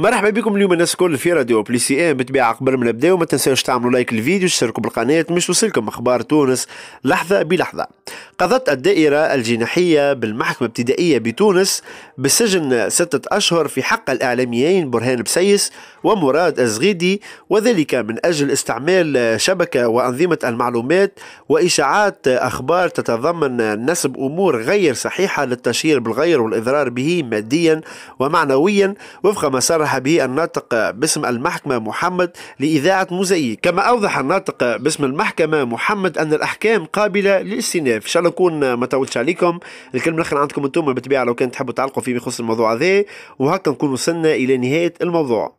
مرحبا بكم اليوم الناس الكل في راديو بلي سي ام إيه. بتبيع قبل ما نبداو ما تنساوش تعملوا لايك للفيديو تشتركوا بالقناه مش توصلكم اخبار تونس لحظه بلحظه قضت الدائرة الجناحية بالمحكمة الابتدائية بتونس بالسجن ستة أشهر في حق الإعلاميين برهان بسيس ومراد الزغيدي وذلك من أجل استعمال شبكة وأنظمة المعلومات وإشاعات أخبار تتضمن نسب أمور غير صحيحة للتشهير بالغير والإضرار به ماديا ومعنويا وفق ما صرح به الناطق باسم المحكمة محمد لإذاعة موزايك كما أوضح الناطق باسم المحكمة محمد أن الأحكام قابلة للاستئناف نكون ما طولتش عليكم الكلمه الاخيره عندكم انتم بالطبيعه لو كان تحبوا تعلقوا في بخصوص الموضوع هذا وهكا نكون وصلنا الى نهايه الموضوع